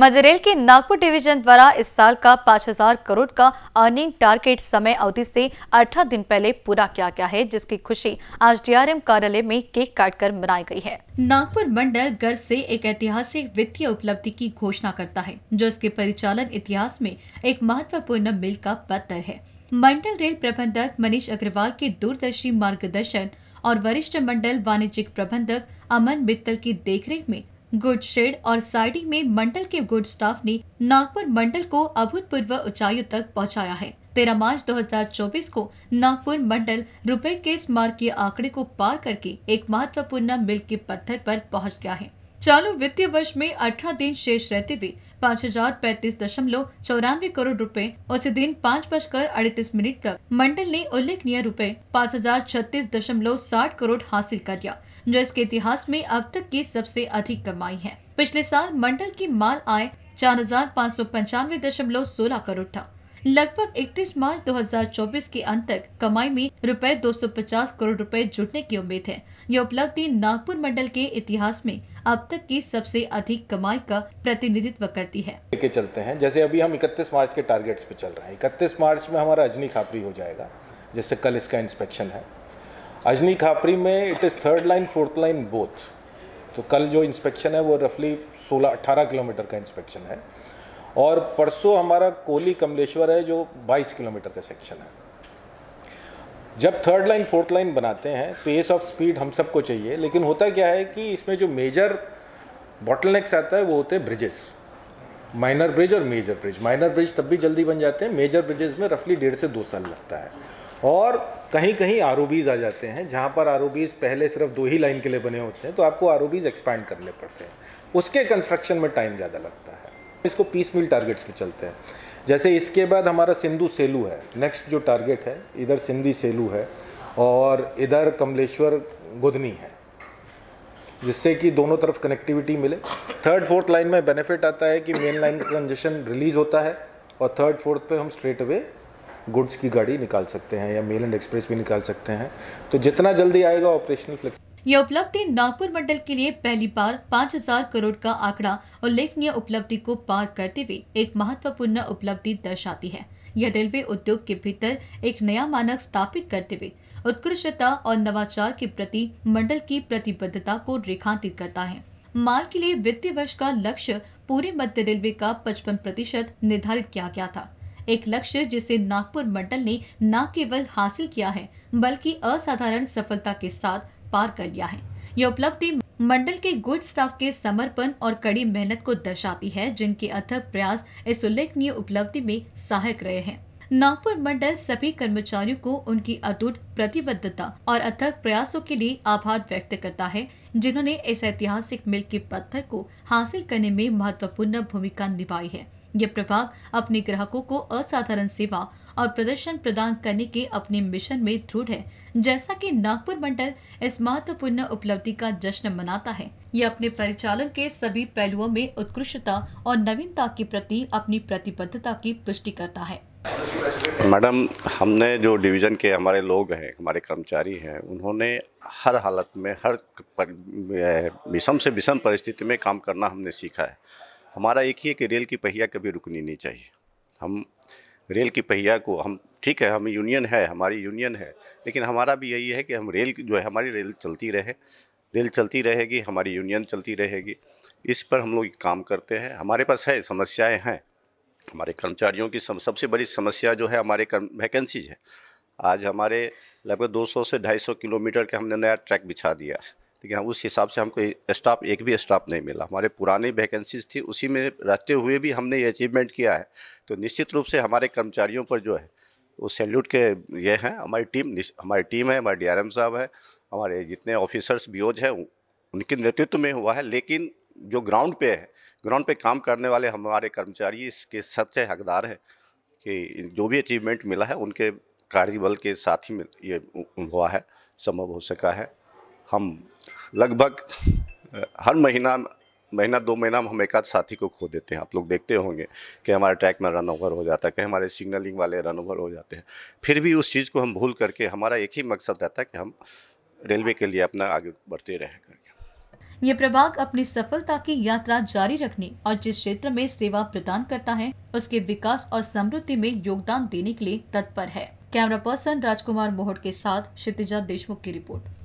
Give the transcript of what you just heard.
मध्य rail के Nagpur division द्वारा इस साल का 5000 करोड़ का अर्निंग टारगेट समय अवधि से 18 दिन पहले पूरा किया गया है जिसकी खुशी आज डीआरएम कार्यालय में केक काटकर मनाई गई है नागपुर मंडल गर्व से एक ऐतिहासिक वित्तीय उपलब्धि की घोषणा करता है जो इसके परिचालन इतिहास में एक महत्वपूर्ण मिल का पत्थर है मंडल रेल प्रबंधक मनीष अग्रवाल के दूरदर्शी मार्गदर्शन और वरिष्ठ मंडल वाणिज्यिक प्रबंधक अमन मित्तल की देखरेख में गुड शेड और साइडी में मंडल के गुड स्टाफ ने नागपुर मंडल को अभूतपूर्व ऊंचाइयों तक पहुंचाया है तेरह मार्च 2024 को नागपुर मंडल रुपए के स्मार के आंकड़े को पार करके एक महत्वपूर्ण मिल के पत्थर पर पहुंच गया है चालू वित्तीय वर्ष में अठारह दिन शेष रहते हुए पाँच हजार पैंतीस दशमलव चौरानवे करोड़ रुपए उस दिन पाँच बजकर अड़तीस मिनट तक मंडल ने उल्लेखनीय रुपए पाँच हजार छत्तीस दशमलव साठ करोड़ हासिल कर लिया जो इसके इतिहास में अब तक की सबसे अधिक कमाई है पिछले साल मंडल की माल आय चार हजार पाँच सौ पंचानवे दशमलव सोलह करोड़ था लगभग 31 मार्च 2024 के अंत तक कमाई में रुपए 250 करोड़ रुपए जुटने की उम्मीद है यह उपलब्धि नागपुर मंडल के इतिहास में अब तक की सबसे अधिक कमाई का प्रतिनिधित्व करती है लेके चलते हैं जैसे अभी हम 31 मार्च के टारगेट्स पे चल रहे हैं 31 मार्च में हमारा अजनी खापरी हो जाएगा जैसे कल इसका इंस्पेक्शन है अजनी खापरी में it is third line fourth line both तो कल जो इंस्पेक्शन है वो रफली 16-18 किलोमीटर का इंस्पेक्शन है और परसों हमारा कोली कमलेश्वर है जो 22 किलोमीटर का सेक्शन है जब थर्ड लाइन फोर्थ लाइन बनाते हैं पेस ऑफ स्पीड हम सबको चाहिए लेकिन होता क्या है कि इसमें जो मेजर बॉटलनेक्स आता है वो होते हैं ब्रिजेस माइनर ब्रिज और मेजर ब्रिज माइनर ब्रिज तब भी जल्दी बन जाते हैं मेजर ब्रिजेस में रफली डेढ़ से दो साल लगता है और कहीं कहीं आर आ जाते हैं जहाँ पर आर पहले सिर्फ दो ही लाइन के लिए बने होते हैं तो आपको आर एक्सपैंड करने पड़ते हैं उसके कंस्ट्रक्शन में टाइम ज़्यादा लगता है इसको पीस मिल टारगेट्स में चलते हैं जैसे इसके बाद हमारा सिंधु सेलू है नेक्स्ट जो टारगेट है इधर सिंधी सेलू है और इधर कमलेश्वर गुदनी है जिससे कि दोनों तरफ कनेक्टिविटी मिले थर्ड फोर्थ लाइन में बेनिफिट आता है कि मेन लाइन कंजेशन रिलीज होता है और थर्ड फोर्थ पे हम स्ट्रेट अवे गुड्स की गाड़ी निकाल सकते हैं या मेल एंड एक्सप्रेस भी निकाल सकते हैं तो जितना जल्दी आएगा ऑपरेशनल फ्लेक्स ये उपलब्धि नागपुर मंडल के लिए पहली बार 5000 करोड़ का आंकड़ा उल्लेखनीय उपलब्धि को पार करते हुए एक महत्वपूर्ण उपलब्धि दर्शाती है यह रेलवे उद्योग के भीतर एक नया मानक स्थापित करते हुए उत्कृष्टता और नवाचार के प्रति मंडल की प्रतिबद्धता को रेखांकित करता है माल के लिए वित्तीय वर्ष का लक्ष्य पूरे मध्य रेलवे का 55 प्रतिशत निर्धारित किया गया था एक लक्ष्य जिसे नागपुर मंडल ने न केवल हासिल किया है बल्कि असाधारण सफलता के साथ पार कर लिया है यह उपलब्धि मंडल के गुड स्टाफ के समर्पण और कड़ी मेहनत को दर्शाती है जिनके अथक प्रयास इस उल्लेखनीय उपलब्धि में सहायक रहे हैं नागपुर मंडल सभी कर्मचारियों को उनकी अटूट प्रतिबद्धता और अथक प्रयासों के लिए आभार व्यक्त करता है जिन्होंने इस ऐतिहासिक मिल के पत्थर को हासिल करने में महत्वपूर्ण भूमिका निभाई है ये प्रभाग अपने ग्राहकों को असाधारण सेवा और प्रदर्शन प्रदान करने के अपने मिशन में दृढ़ है जैसा कि नागपुर मंडल इस महत्वपूर्ण उपलब्धि का जश्न मनाता है यह अपने परिचालन के सभी पहलुओं में उत्कृष्टता और नवीनता के प्रति अपनी प्रतिबद्धता की पुष्टि करता है मैडम हमने जो डिवीज़न के हमारे लोग हैं हमारे कर्मचारी हैं उन्होंने हर हालत में हर विषम से विषम परिस्थिति में काम करना हमने सीखा है हमारा एक ही है कि रेल की पहिया कभी रुकनी नहीं चाहिए हम रेल की पहिया को हम ठीक है हम यूनियन है हमारी यूनियन है लेकिन हमारा भी यही है कि हम रेल जो है हमारी रेल चलती रहे रेल चलती रहेगी हमारी यूनियन चलती रहेगी इस पर हम लोग काम करते हैं हमारे पास है समस्याएं हैं हमारे कर्मचारियों की सम, सबसे बड़ी समस्या जो है हमारे वैकेंसीज है आज हमारे लगभग 200 से 250 किलोमीटर के हमने नया ट्रैक बिछा दिया है लेकिन उस हिसाब से हमको स्टाफ एक भी स्टाफ नहीं मिला हमारे पुराने वैकेंसीज थी उसी में रहते हुए भी हमने ये अचीवमेंट किया है तो निश्चित रूप से हमारे कर्मचारियों पर जो है वो सैल्यूट के ये हैं हमारी टीम हमारी टीम है हमारे एम साहब है हमारे जितने ऑफिसर्स बी हैं उनके नेतृत्व में हुआ है लेकिन जो ग्राउंड पे है ग्राउंड पे काम करने वाले हमारे कर्मचारी इसके सच्चे हकदार हैं कि जो भी अचीवमेंट मिला है उनके कार्यबल के साथ ही ये हुआ है संभव हो सका है हम लगभग हर महीना महीना दो महीना हम एक आध साथी को खो देते हैं आप लोग देखते होंगे कि हमारे ट्रैक में रन ओवर हो जाता है कि हमारे सिग्नलिंग वाले रन ओवर हो जाते हैं फिर भी उस चीज़ को हम भूल करके हमारा एक ही मकसद रहता है कि हम रेलवे के लिए अपना आगे बढ़ते रहें करके ये प्रभाग अपनी सफलता की यात्रा जारी रखने और जिस क्षेत्र में सेवा प्रदान करता है उसके विकास और समृद्धि में योगदान देने के लिए तत्पर है कैमरा पर्सन राजकुमार मोहट के साथ क्षितिजा देशमुख की रिपोर्ट